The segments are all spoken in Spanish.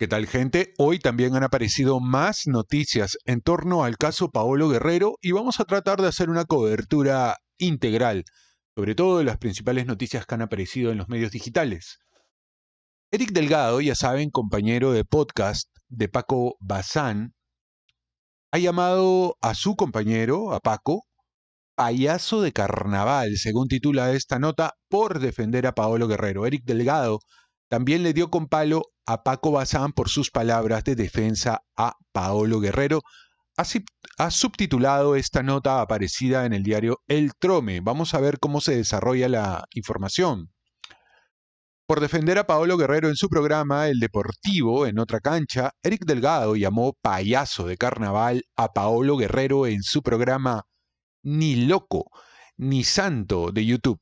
¿Qué tal gente? Hoy también han aparecido más noticias en torno al caso Paolo Guerrero y vamos a tratar de hacer una cobertura integral, sobre todo de las principales noticias que han aparecido en los medios digitales. Eric Delgado, ya saben, compañero de podcast de Paco Bazán, ha llamado a su compañero, a Paco, payaso de carnaval, según titula esta nota, por defender a Paolo Guerrero. Eric Delgado también le dio con palo a Paco Bazán por sus palabras de defensa a Paolo Guerrero. Ha subtitulado esta nota aparecida en el diario El Trome. Vamos a ver cómo se desarrolla la información. Por defender a Paolo Guerrero en su programa El Deportivo en otra cancha, Eric Delgado llamó payaso de carnaval a Paolo Guerrero en su programa Ni loco, ni santo de YouTube.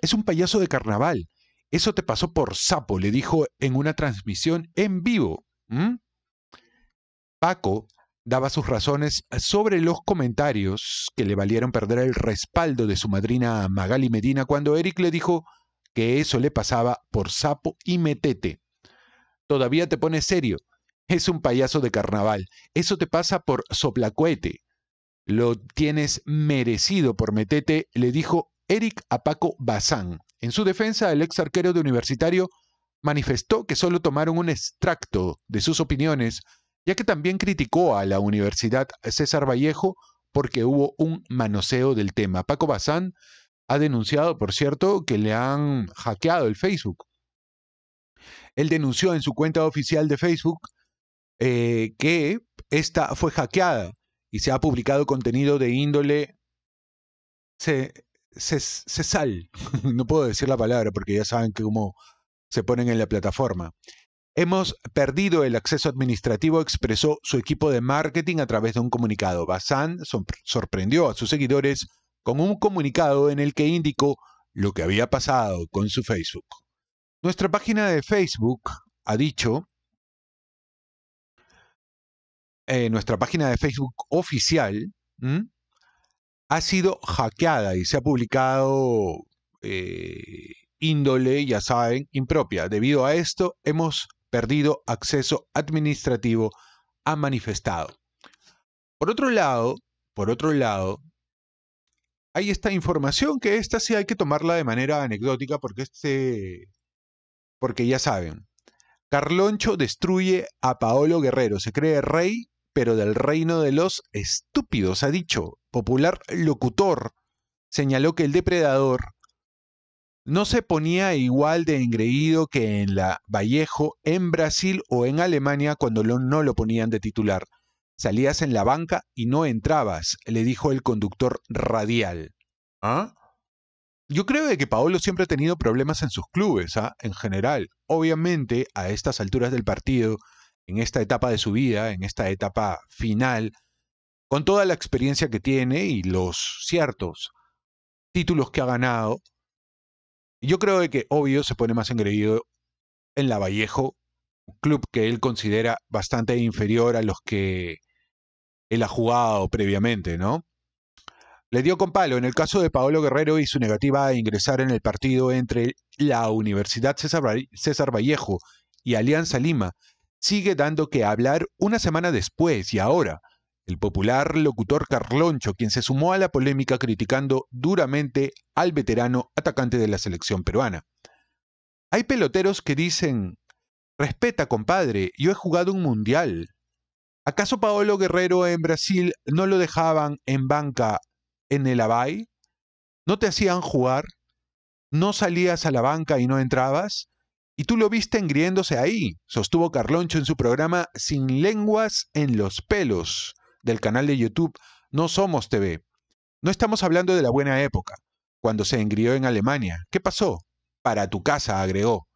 Es un payaso de carnaval. Eso te pasó por sapo, le dijo en una transmisión en vivo. Paco daba sus razones sobre los comentarios que le valieron perder el respaldo de su madrina Magali Medina cuando Eric le dijo que eso le pasaba por sapo y metete. Todavía te pones serio. Es un payaso de carnaval. Eso te pasa por soplacuete. Lo tienes merecido por metete, le dijo Eric a Paco Bazán. En su defensa, el ex arquero de Universitario manifestó que solo tomaron un extracto de sus opiniones, ya que también criticó a la Universidad César Vallejo porque hubo un manoseo del tema. Paco Bazán ha denunciado, por cierto, que le han hackeado el Facebook. Él denunció en su cuenta oficial de Facebook eh, que esta fue hackeada y se ha publicado contenido de índole Cesal, no puedo decir la palabra porque ya saben cómo se ponen en la plataforma. Hemos perdido el acceso administrativo, expresó su equipo de marketing a través de un comunicado. Bazán sorprendió a sus seguidores con un comunicado en el que indicó lo que había pasado con su Facebook. Nuestra página de Facebook ha dicho, eh, nuestra página de Facebook oficial, ha sido hackeada y se ha publicado eh, índole, ya saben, impropia. Debido a esto, hemos perdido acceso administrativo a manifestado. Por otro lado, por otro lado, hay esta información que esta sí hay que tomarla de manera anecdótica porque este porque ya saben, Carloncho destruye a Paolo Guerrero, se cree rey pero del reino de los estúpidos, ha dicho. Popular locutor señaló que el depredador no se ponía igual de engreído que en la Vallejo, en Brasil o en Alemania cuando no lo ponían de titular. Salías en la banca y no entrabas, le dijo el conductor radial. ¿Ah? Yo creo que Paolo siempre ha tenido problemas en sus clubes, ¿ah? en general. Obviamente, a estas alturas del partido, en esta etapa de su vida, en esta etapa final, con toda la experiencia que tiene y los ciertos títulos que ha ganado, yo creo que obvio se pone más engreído en la Vallejo, un club que él considera bastante inferior a los que él ha jugado previamente, ¿no? Le dio con palo en el caso de Paolo Guerrero y su negativa a ingresar en el partido entre la Universidad César Vallejo y Alianza Lima, sigue dando que hablar una semana después y ahora. El popular locutor Carloncho, quien se sumó a la polémica criticando duramente al veterano atacante de la selección peruana. Hay peloteros que dicen, respeta compadre, yo he jugado un mundial. ¿Acaso Paolo Guerrero en Brasil no lo dejaban en banca en el Abay? ¿No te hacían jugar? ¿No salías a la banca y no entrabas? Y tú lo viste engriéndose ahí, sostuvo Carloncho en su programa Sin lenguas en los pelos del canal de YouTube No Somos TV. No estamos hablando de la buena época, cuando se engrió en Alemania. ¿Qué pasó? Para tu casa, agregó.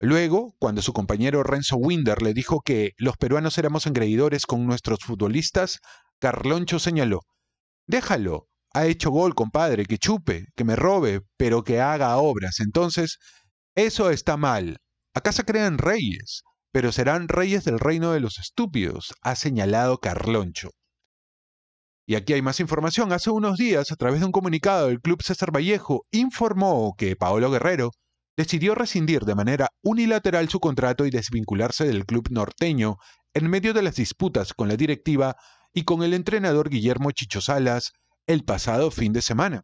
Luego, cuando su compañero Renzo Winder le dijo que los peruanos éramos engreidores con nuestros futbolistas, Carloncho señaló, déjalo, ha hecho gol, compadre, que chupe, que me robe, pero que haga obras. Entonces, eso está mal. Acá se crean reyes, pero serán reyes del reino de los estúpidos, ha señalado Carloncho. Y aquí hay más información. Hace unos días, a través de un comunicado, el Club César Vallejo informó que Paolo Guerrero decidió rescindir de manera unilateral su contrato y desvincularse del club norteño en medio de las disputas con la directiva y con el entrenador Guillermo Chicho el pasado fin de semana.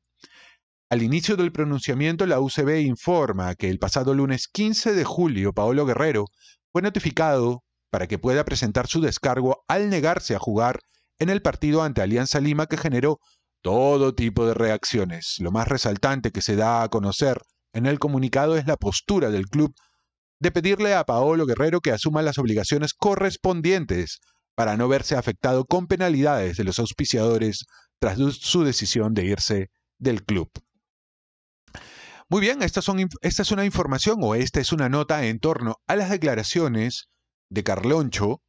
Al inicio del pronunciamiento, la UCB informa que el pasado lunes 15 de julio, Paolo Guerrero fue notificado para que pueda presentar su descargo al negarse a jugar en el partido ante Alianza Lima que generó todo tipo de reacciones. Lo más resaltante que se da a conocer en el comunicado es la postura del club de pedirle a Paolo Guerrero que asuma las obligaciones correspondientes para no verse afectado con penalidades de los auspiciadores tras su decisión de irse del club. Muy bien, esta, es una información o esta es una nota en torno a las declaraciones de Carloncho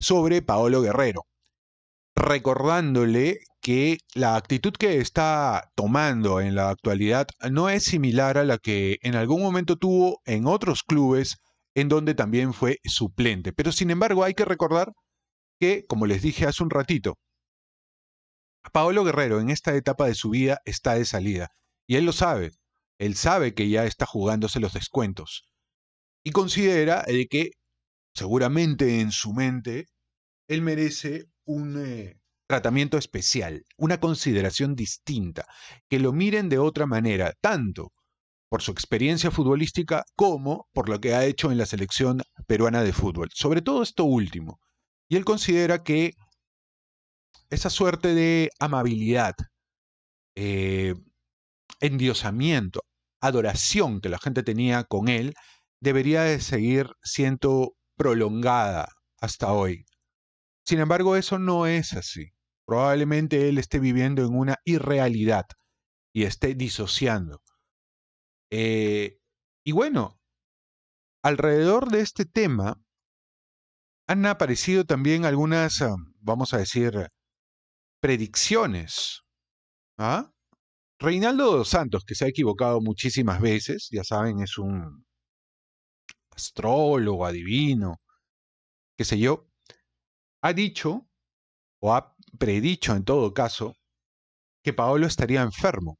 sobre Paolo Guerrero, recordándole que la actitud que está tomando en la actualidad no es similar a la que en algún momento tuvo en otros clubes en donde también fue suplente. Pero sin embargo hay que recordar que, como les dije hace un ratito, Paolo Guerrero en esta etapa de su vida está de salida y él lo sabe. Él sabe que ya está jugándose los descuentos. Y considera eh, de que seguramente en su mente él merece un eh, tratamiento especial, una consideración distinta, que lo miren de otra manera, tanto por su experiencia futbolística como por lo que ha hecho en la selección peruana de fútbol, sobre todo esto último. Y él considera que esa suerte de amabilidad, eh, endiosamiento, adoración que la gente tenía con él, debería de seguir siendo prolongada hasta hoy. Sin embargo, eso no es así. Probablemente él esté viviendo en una irrealidad y esté disociando. Eh, y bueno, alrededor de este tema han aparecido también algunas, vamos a decir, predicciones. ¿ah? Reinaldo dos Santos, que se ha equivocado muchísimas veces, ya saben, es un astrólogo, adivino, qué sé yo, ha dicho, o ha predicho en todo caso, que Paolo estaría enfermo.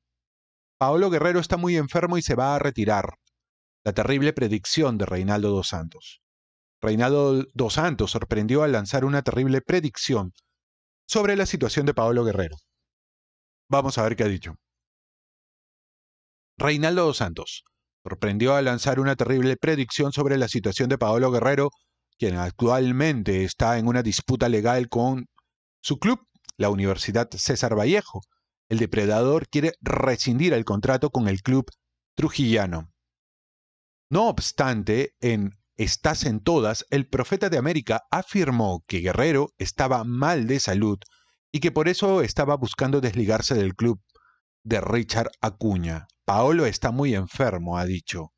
Paolo Guerrero está muy enfermo y se va a retirar. La terrible predicción de Reinaldo dos Santos. Reinaldo dos Santos sorprendió al lanzar una terrible predicción sobre la situación de Paolo Guerrero. Vamos a ver qué ha dicho. Reinaldo dos Santos sorprendió a lanzar una terrible predicción sobre la situación de Paolo Guerrero, quien actualmente está en una disputa legal con su club, la Universidad César Vallejo. El depredador quiere rescindir el contrato con el club trujillano. No obstante, en Estás en todas, el profeta de América afirmó que Guerrero estaba mal de salud y que por eso estaba buscando desligarse del club de Richard Acuña. Paolo está muy enfermo, ha dicho.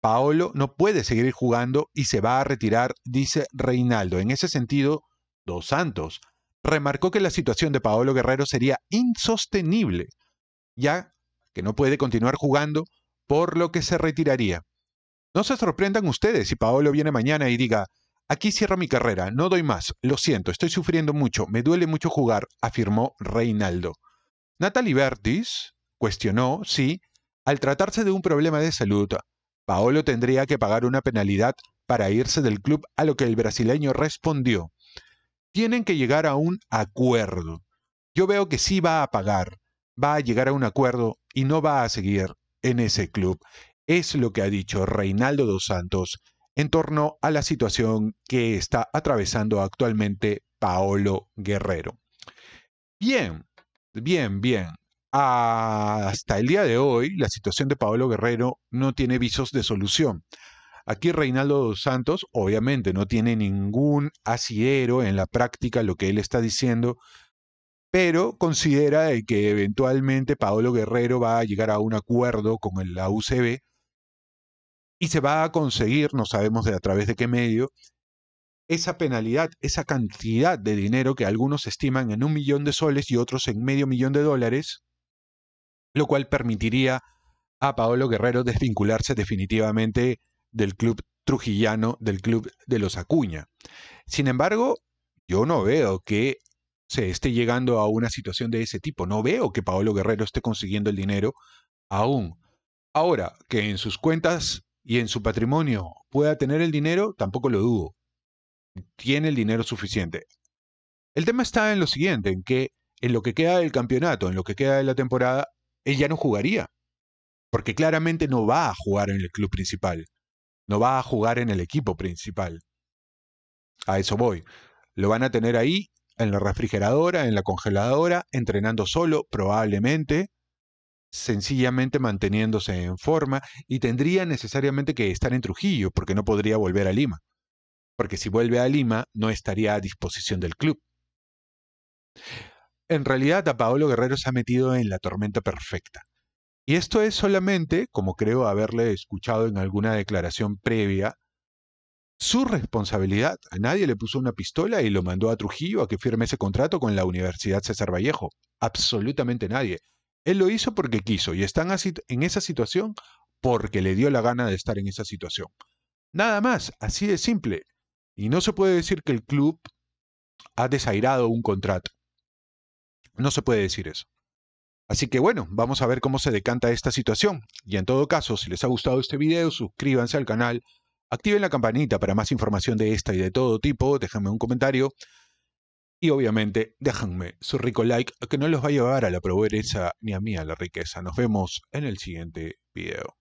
Paolo no puede seguir jugando y se va a retirar, dice Reinaldo. En ese sentido, Dos Santos remarcó que la situación de Paolo Guerrero sería insostenible, ya que no puede continuar jugando, por lo que se retiraría. No se sorprendan ustedes si Paolo viene mañana y diga, aquí cierro mi carrera, no doy más, lo siento, estoy sufriendo mucho, me duele mucho jugar, afirmó Reinaldo. Natalie Bertis, cuestionó si, al tratarse de un problema de salud, Paolo tendría que pagar una penalidad para irse del club, a lo que el brasileño respondió, tienen que llegar a un acuerdo. Yo veo que sí va a pagar, va a llegar a un acuerdo y no va a seguir en ese club. Es lo que ha dicho Reinaldo dos Santos en torno a la situación que está atravesando actualmente Paolo Guerrero. Bien, bien, bien. Hasta el día de hoy, la situación de Pablo Guerrero no tiene visos de solución. Aquí Reinaldo Santos obviamente no tiene ningún asidero en la práctica lo que él está diciendo, pero considera que eventualmente Pablo Guerrero va a llegar a un acuerdo con la UCB y se va a conseguir, no sabemos de a través de qué medio, esa penalidad, esa cantidad de dinero que algunos estiman en un millón de soles y otros en medio millón de dólares, lo cual permitiría a Paolo Guerrero desvincularse definitivamente del club trujillano, del club de los Acuña. Sin embargo, yo no veo que se esté llegando a una situación de ese tipo. No veo que Paolo Guerrero esté consiguiendo el dinero aún. Ahora, que en sus cuentas y en su patrimonio pueda tener el dinero, tampoco lo dudo. Tiene el dinero suficiente. El tema está en lo siguiente, en que en lo que queda del campeonato, en lo que queda de la temporada, él ya no jugaría, porque claramente no va a jugar en el club principal, no va a jugar en el equipo principal. A eso voy. Lo van a tener ahí, en la refrigeradora, en la congeladora, entrenando solo, probablemente, sencillamente manteniéndose en forma, y tendría necesariamente que estar en Trujillo, porque no podría volver a Lima. Porque si vuelve a Lima, no estaría a disposición del club en realidad a Paolo Guerrero se ha metido en la tormenta perfecta. Y esto es solamente, como creo haberle escuchado en alguna declaración previa, su responsabilidad. A nadie le puso una pistola y lo mandó a Trujillo a que firme ese contrato con la Universidad César Vallejo. Absolutamente nadie. Él lo hizo porque quiso y están en esa situación porque le dio la gana de estar en esa situación. Nada más, así de simple. Y no se puede decir que el club ha desairado un contrato. No se puede decir eso. Así que bueno, vamos a ver cómo se decanta esta situación. Y en todo caso, si les ha gustado este video, suscríbanse al canal, activen la campanita para más información de esta y de todo tipo, déjenme un comentario y obviamente déjenme su rico like que no los va a llevar a la pobreza ni a mí a la riqueza. Nos vemos en el siguiente video.